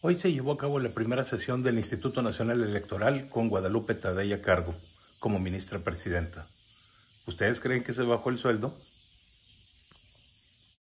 Hoy se llevó a cabo la primera sesión del Instituto Nacional Electoral con Guadalupe Tadei a cargo, como ministra presidenta. ¿Ustedes creen que se bajó el sueldo?